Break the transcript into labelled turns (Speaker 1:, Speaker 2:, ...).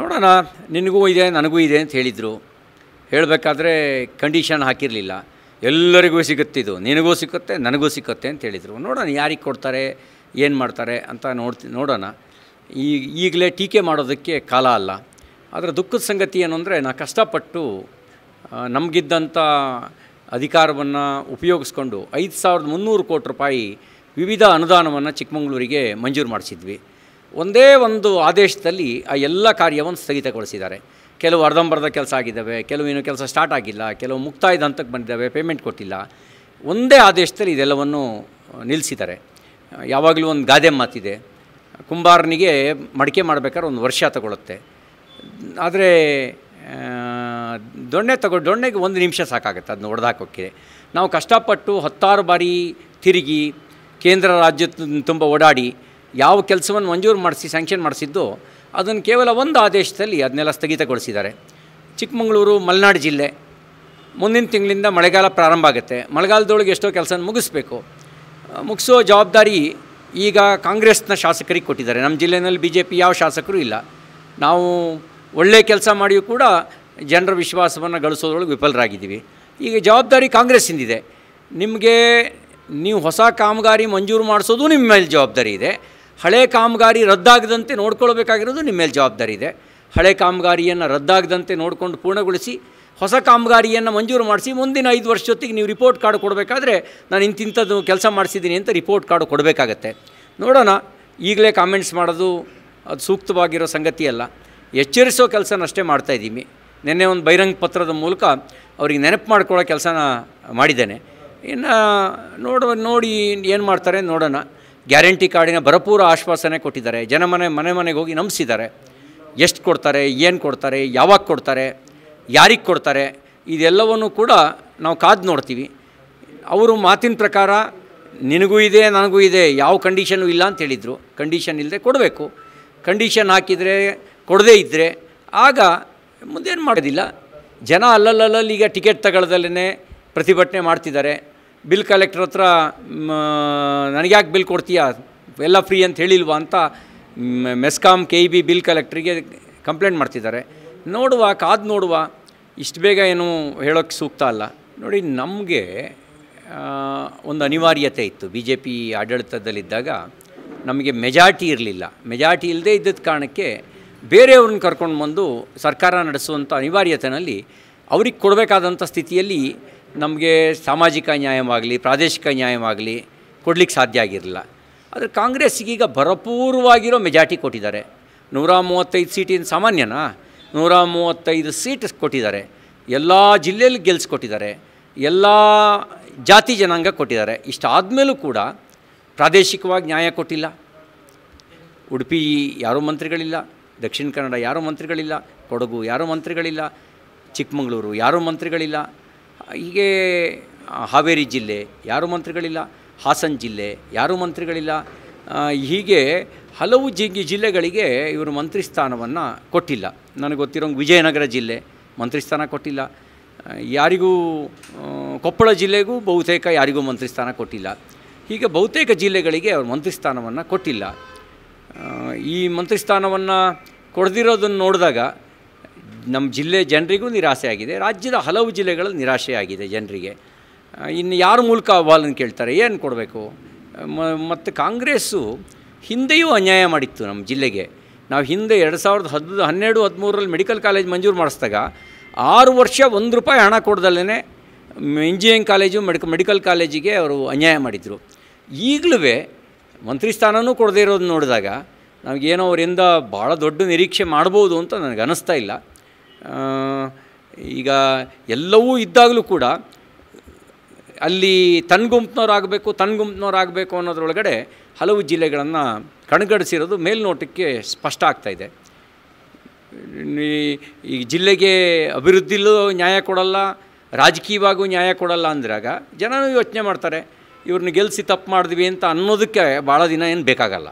Speaker 1: ನೋಡೋಣ ನಿನಗೂ ಇದೆ ನನಗೂ ಇದೆ ಅಂತ ಹೇಳಿದರು ಹೇಳಬೇಕಾದ್ರೆ ಕಂಡೀಷನ್ ಹಾಕಿರಲಿಲ್ಲ ಎಲ್ಲರಿಗೂ ಸಿಗುತ್ತಿದ್ದು ನಿನಗೂ ಸಿಗುತ್ತೆ ನನಗೂ ಸಿಗುತ್ತೆ ಅಂತ ಹೇಳಿದರು ನೋಡೋಣ ಯಾರಿಗೆ ಕೊಡ್ತಾರೆ ಏನು ಮಾಡ್ತಾರೆ ಅಂತ ನೋಡ್ತಿ ನೋಡೋಣ ಈ ಈಗಲೇ ಟೀಕೆ ಮಾಡೋದಕ್ಕೆ ಕಾಲ ಅಲ್ಲ ಆದರೆ ದುಃಖದ ಸಂಗತಿ ಏನು ಅಂದರೆ ನಾ ಕಷ್ಟಪಟ್ಟು ನಮಗಿದ್ದಂಥ ಅಧಿಕಾರವನ್ನು ಉಪಯೋಗಿಸ್ಕೊಂಡು ಐದು ಸಾವಿರದ ಮುನ್ನೂರು ಕೋಟಿ ರೂಪಾಯಿ ವಿವಿಧ ಅನುದಾನವನ್ನು ಚಿಕ್ಕಮಗಳೂರಿಗೆ ಮಂಜೂರು ಮಾಡಿಸಿದ್ವಿ ಒಂದೇ ಒಂದು ಆದೇಶದಲ್ಲಿ ಆ ಎಲ್ಲ ಕಾರ್ಯವನ್ನು ಸ್ಥಗಿತಗೊಳಿಸಿದ್ದಾರೆ ಕೆಲವು ಅರ್ಧಂಬರ್ಧ ಕೆಲಸ ಆಗಿದ್ದಾವೆ ಕೆಲವು ಇನ್ನೂ ಕೆಲಸ ಸ್ಟಾರ್ಟ್ ಆಗಿಲ್ಲ ಕೆಲವು ಮುಕ್ತಾಯದ ಹಂತಕ್ಕೆ ಬಂದಿದ್ದಾವೆ ಪೇಮೆಂಟ್ ಕೊಟ್ಟಿಲ್ಲ ಒಂದೇ ಆದೇಶದಲ್ಲಿ ಇದೆಲ್ಲವನ್ನು ನಿಲ್ಲಿಸಿದ್ದಾರೆ ಯಾವಾಗಲೂ ಒಂದು ಗಾದೆ ಮಾತಿದೆ ಕುಂಬಾರನಿಗೆ ಮಡಿಕೆ ಮಾಡಬೇಕಾದ್ರೆ ಒಂದು ವರ್ಷ ತಗೊಳುತ್ತೆ ಆದರೆ ದೊಣ್ಣೆ ತಗೊ ದೊಣ್ಣೆಗೆ ಒಂದು ನಿಮಿಷ ಸಾಕಾಗುತ್ತೆ ಅದನ್ನ ಹೊಡೆದಾಕೋಕ್ಕೆ ನಾವು ಕಷ್ಟಪಟ್ಟು ಹತ್ತಾರು ಬಾರಿ ತಿರುಗಿ ಕೇಂದ್ರ ರಾಜ್ಯ ತುಂಬ ಓಡಾಡಿ ಯಾವ ಕೆಲಸವನ್ನು ಮಂಜೂರು ಮಾಡಿಸಿ ಸ್ಯಾಂಕ್ಷನ್ ಮಾಡಿಸಿದ್ದು ಅದನ್ನು ಕೇವಲ ಒಂದು ಆದೇಶದಲ್ಲಿ ಅದನ್ನೆಲ್ಲ ಸ್ಥಗಿತಗೊಳಿಸಿದ್ದಾರೆ ಚಿಕ್ಕಮಗಳೂರು ಮಲೆನಾಡು ಜಿಲ್ಲೆ ಮುಂದಿನ ತಿಂಗಳಿಂದ ಮಳೆಗಾಲ ಪ್ರಾರಂಭ ಆಗುತ್ತೆ ಮಳೆಗಾಲದೊಳಗೆ ಎಷ್ಟೋ ಕೆಲಸ ಮುಗಿಸ್ಬೇಕು ಮುಗಿಸೋ ಜವಾಬ್ದಾರಿ ಈಗ ಕಾಂಗ್ರೆಸ್ನ ಶಾಸಕರಿಗೆ ಕೊಟ್ಟಿದ್ದಾರೆ ನಮ್ಮ ಜಿಲ್ಲೆಯಲ್ಲಿ ಬಿ ಜೆ ಪಿ ಯಾವ ಶಾಸಕರು ಇಲ್ಲ ನಾವು ಒಳ್ಳೆಯ ಕೆಲಸ ಮಾಡಿಯೂ ಕೂಡ ಜನರ ವಿಶ್ವಾಸವನ್ನು ಗಳಿಸೋದ್ರೊಳಗೆ ವಿಫಲರಾಗಿದ್ದೀವಿ ಈಗ ಜವಾಬ್ದಾರಿ ಕಾಂಗ್ರೆಸ್ಸಿಂದಿದೆ ನಿಮಗೆ ನೀವು ಹೊಸ ಕಾಮಗಾರಿ ಮಂಜೂರು ಮಾಡಿಸೋದು ನಿಮ್ಮ ಮೇಲೆ ಜವಾಬ್ದಾರಿ ಇದೆ ಹಳೆ ಕಾಮಗಾರಿ ರದ್ದಾಗದಂತೆ ನೋಡ್ಕೊಳ್ಬೇಕಾಗಿರೋದು ನಿಮ್ಮ ಮೇಲೆ ಜವಾಬ್ದಾರಿ ಇದೆ ಹಳೆ ಕಾಮಗಾರಿಯನ್ನು ರದ್ದಾಗದಂತೆ ನೋಡಿಕೊಂಡು ಪೂರ್ಣಗೊಳಿಸಿ ಹೊಸ ಕಾಮಗಾರಿಯನ್ನು ಮಂಜೂರು ಮಾಡಿಸಿ ಮುಂದಿನ ಐದು ವರ್ಷ ಜೊತೆಗೆ ನೀವು ರಿಪೋರ್ಟ್ ಕಾರ್ಡ್ ಕೊಡಬೇಕಾದ್ರೆ ನಾನು ಇಂತಿಂಥದ್ದು ಕೆಲಸ ಮಾಡಿಸಿದ್ದೀನಿ ಅಂತ ರಿಪೋರ್ಟ್ ಕಾರ್ಡ್ ಕೊಡಬೇಕಾಗತ್ತೆ ನೋಡೋಣ ಈಗಲೇ ಕಾಮೆಂಟ್ಸ್ ಮಾಡೋದು ಅದು ಸೂಕ್ತವಾಗಿರೋ ಸಂಗತಿಯಲ್ಲ ಎಚ್ಚರಿಸೋ ಕೆಲಸನಷ್ಟೇ ಮಾಡ್ತಾಯಿದ್ದೀನಿ ನಿನ್ನೆ ಒಂದು ಬಹಿರಂಗ ಪತ್ರದ ಮೂಲಕ ಅವ್ರಿಗೆ ನೆನಪು ಮಾಡ್ಕೊಳ್ಳೋ ಕೆಲಸನ ಮಾಡಿದ್ದೇನೆ ಇನ್ನು ನೋಡೋ ನೋಡಿ ಏನು ಮಾಡ್ತಾರೆ ನೋಡೋಣ ಗ್ಯಾರಂಟಿ ಕಾರ್ಡಿನ ಭರಪೂರ ಆಶ್ವಾಸನೆ ಕೊಟ್ಟಿದ್ದಾರೆ ಜನ ಮನೆ ಮನೆಗೆ ಹೋಗಿ ನಂಬಿಸಿದ್ದಾರೆ ಎಷ್ಟು ಕೊಡ್ತಾರೆ ಏನು ಕೊಡ್ತಾರೆ ಯಾವಾಗ ಕೊಡ್ತಾರೆ ಯಾರಿಗೆ ಕೊಡ್ತಾರೆ ಇದೆಲ್ಲವನ್ನೂ ಕೂಡ ನಾವು ಕಾದು ನೋಡ್ತೀವಿ ಅವರು ಮಾತಿನ ಪ್ರಕಾರ ನಿನಗೂ ಇದೆ ನನಗೂ ಇದೆ ಯಾವ ಕಂಡೀಷನು ಇಲ್ಲ ಅಂತ ಹೇಳಿದರು ಕಂಡೀಷನ್ ಇಲ್ಲದೆ ಕೊಡಬೇಕು ಕಂಡೀಷನ್ ಹಾಕಿದರೆ ಕೊಡದೇ ಇದ್ದರೆ ಆಗ ಮುಂದೇನು ಮಾಡೋದಿಲ್ಲ ಜನ ಅಲ್ಲಲ್ಲಲ್ಲಿ ಈಗ ಟಿಕೆಟ್ ತಗೊಳ್ಳೋದಲ್ಲೇ ಪ್ರತಿಭಟನೆ ಮಾಡ್ತಿದ್ದಾರೆ ಬಿಲ್ ಕಲೆಕ್ಟ್ರ್ ಹತ್ರ ನನಗ್ಯಾಕೆ ಬಿಲ್ ಕೊಡ್ತೀಯಾ ಎಲ್ಲ ಫ್ರೀ ಅಂತ ಹೇಳಿಲ್ವಾ ಅಂತ MESCOM K E B bill ಕಲೆಕ್ಟ್ರಿಗೆ ಕಂಪ್ಲೇಂಟ್ ಮಾಡ್ತಿದ್ದಾರೆ ನೋಡುವ ಕಾದು ನೋಡುವ ಇಷ್ಟು ಬೇಗ ಏನು ಹೇಳೋಕ್ಕೆ ಸೂಕ್ತ ಅಲ್ಲ ನೋಡಿ ನಮಗೆ ಒಂದು ಅನಿವಾರ್ಯತೆ ಇತ್ತು ಬಿ ಜೆ ಪಿ ಆಡಳಿತದಲ್ಲಿದ್ದಾಗ ನಮಗೆ ಮೆಜಾರ್ಟಿ ಇರಲಿಲ್ಲ ಮೆಜಾರ್ಟಿ ಇಲ್ಲದೆ ಇದ್ದಿದ್ದ ಕಾರಣಕ್ಕೆ ಬೇರೆಯವ್ರನ್ನ ಕರ್ಕೊಂಡು ಬಂದು ಸರ್ಕಾರ ನಡೆಸುವಂಥ ಅನಿವಾರ್ಯತೆಯಲ್ಲಿ ಅವ್ರಿಗೆ ಕೊಡಬೇಕಾದಂಥ ಸ್ಥಿತಿಯಲ್ಲಿ ನಮಗೆ ಸಾಮಾಜಿಕ ನ್ಯಾಯವಾಗಲಿ ಪ್ರಾದೇಶಿಕ ನ್ಯಾಯವಾಗಲಿ ಕೊಡಲಿಕ್ಕೆ ಸಾಧ್ಯ ಆಗಿರಲಿಲ್ಲ ಆದರೆ ಕಾಂಗ್ರೆಸ್ಗೀಗ ಭರಪೂರ್ವಾಗಿರೋ ಮೆಜಾರ್ಟಿ ಕೊಟ್ಟಿದ್ದಾರೆ ನೂರ ಮೂವತ್ತೈದು ಸೀಟಿನ ಸಾಮಾನ್ಯನಾ ನೂರ ಮೂವತ್ತೈದು ಸೀಟ್ ಕೊಟ್ಟಿದ್ದಾರೆ ಎಲ್ಲ ಜಿಲ್ಲೆಯಲ್ಲಿ ಗೆಲ್ಸ್ಕೊಟ್ಟಿದ್ದಾರೆ ಎಲ್ಲ ಜಾತಿ ಜನಾಂಗ ಕೊಟ್ಟಿದ್ದಾರೆ ಇಷ್ಟಾದಮೇಲೂ ಕೂಡ ಪ್ರಾದೇಶಿಕವಾಗಿ ನ್ಯಾಯ ಕೊಟ್ಟಿಲ್ಲ ಉಡುಪಿ ಯಾರೂ ಮಂತ್ರಿಗಳಿಲ್ಲ ದಕ್ಷಿಣ ಕನ್ನಡ ಯಾರೂ ಮಂತ್ರಿಗಳಿಲ್ಲ ಕೊಡಗು ಯಾರೂ ಮಂತ್ರಿಗಳಿಲ್ಲ ಚಿಕ್ಕಮಗಳೂರು ಯಾರೂ ಮಂತ್ರಿಗಳಿಲ್ಲ ಹೀಗೆ ಹಾವೇರಿ ಜಿಲ್ಲೆ ಯಾರು ಮಂತ್ರಿಗಳಿಲ್ಲ ಹಾಸನ ಜಿಲ್ಲೆ ಯಾರೂ ಮಂತ್ರಿಗಳಿಲ್ಲ ಹೀಗೆ ಹಲವು ಜಿ ಜಿಲ್ಲೆಗಳಿಗೆ ಇವರು ಮಂತ್ರಿ ಸ್ಥಾನವನ್ನು ಕೊಟ್ಟಿಲ್ಲ ನನಗೆ ಗೊತ್ತಿರೋಂಗೆ ವಿಜಯನಗರ ಜಿಲ್ಲೆ ಮಂತ್ರಿ ಸ್ಥಾನ ಕೊಟ್ಟಿಲ್ಲ ಯಾರಿಗೂ ಕೊಪ್ಪಳ ಜಿಲ್ಲೆಗೂ ಬಹುತೇಕ ಯಾರಿಗೂ ಮಂತ್ರಿ ಸ್ಥಾನ ಕೊಟ್ಟಿಲ್ಲ ಹೀಗೆ ಬಹುತೇಕ ಜಿಲ್ಲೆಗಳಿಗೆ ಅವರು ಮಂತ್ರಿ ಸ್ಥಾನವನ್ನು ಕೊಟ್ಟಿಲ್ಲ ಈ ಮಂತ್ರಿ ಸ್ಥಾನವನ್ನು ಕೊಡದಿರೋದನ್ನು ನೋಡಿದಾಗ ನಮ್ಮ ಜಿಲ್ಲೆ ಜನರಿಗೂ ನಿರಾಸೆ ಆಗಿದೆ ರಾಜ್ಯದ ಹಲವು ಜಿಲ್ಲೆಗಳಲ್ಲಿ ನಿರಾಶೆ ಆಗಿದೆ ಜನರಿಗೆ ಇನ್ನು ಯಾರ ಮೂಲಕ ಅಹವಾಲನ್ನು ಕೇಳ್ತಾರೆ ಏನು ಕೊಡಬೇಕು ಮತ್ತು ಕಾಂಗ್ರೆಸ್ಸು ಹಿಂದೆಯೂ ಅನ್ಯಾಯ ಮಾಡಿತ್ತು ನಮ್ಮ ಜಿಲ್ಲೆಗೆ ನಾವು ಹಿಂದೆ ಎರಡು ಸಾವಿರದ ಹದ್ ಹನ್ನೆರಡು ಹದಿಮೂರರಲ್ಲಿ ಮೆಡಿಕಲ್ ಕಾಲೇಜ್ ಮಂಜೂರು ಮಾಡಿಸಿದಾಗ ಆರು ವರ್ಷ ಒಂದು ರೂಪಾಯಿ ಹಣ ಕೊಡ್ದಲ್ಲೇ ಇಂಜಿನಿಯರಿಂಗ್ ಕಾಲೇಜು ಮೆಡಿಕ ಮೆಡಿಕಲ್ ಕಾಲೇಜಿಗೆ ಅವರು ಅನ್ಯಾಯ ಮಾಡಿದರು ಈಗಲೂ ಮಂತ್ರಿ ಸ್ಥಾನವೂ ಕೊಡದೇ ಇರೋದು ನೋಡಿದಾಗ ನಮಗೇನೋ ಅವರಿಂದ ಭಾಳ ದೊಡ್ಡ ನಿರೀಕ್ಷೆ ಮಾಡ್ಬೋದು ಅಂತ ನನಗೆ ಅನ್ನಿಸ್ತಾ ಇಲ್ಲ ಈಗ ಎಲ್ಲವೂ ಇದ್ದಾಗಲೂ ಕೂಡ ಅಲ್ಲಿ ತನ್ನ ಗುಂಪಿನವರಾಗಬೇಕು ತನ್ನ ಗುಂಪಿನವರಾಗಬೇಕು ಅನ್ನೋದ್ರೊಳಗಡೆ ಹಲವು ಜಿಲ್ಲೆಗಳನ್ನು ಕಣ್ಗಡಿಸಿರೋದು ಮೇಲ್ನೋಟಕ್ಕೆ ಸ್ಪಷ್ಟ ಆಗ್ತಾಯಿದೆ ಈ ಜಿಲ್ಲೆಗೆ ಅಭಿವೃದ್ಧಿಲೂ ನ್ಯಾಯ ಕೊಡಲ್ಲ ರಾಜಕೀಯವಾಗೂ ನ್ಯಾಯ ಕೊಡಲ್ಲ ಅಂದ್ರಾಗ ಜನನೂ ಯೋಚನೆ ಮಾಡ್ತಾರೆ ಇವ್ರನ್ನ ಗೆಲ್ಲಿಸಿ ತಪ್ಪು ಮಾಡಿದ್ವಿ ಅಂತ ಅನ್ನೋದಕ್ಕೆ ಭಾಳ ದಿನ ಏನು ಬೇಕಾಗಲ್ಲ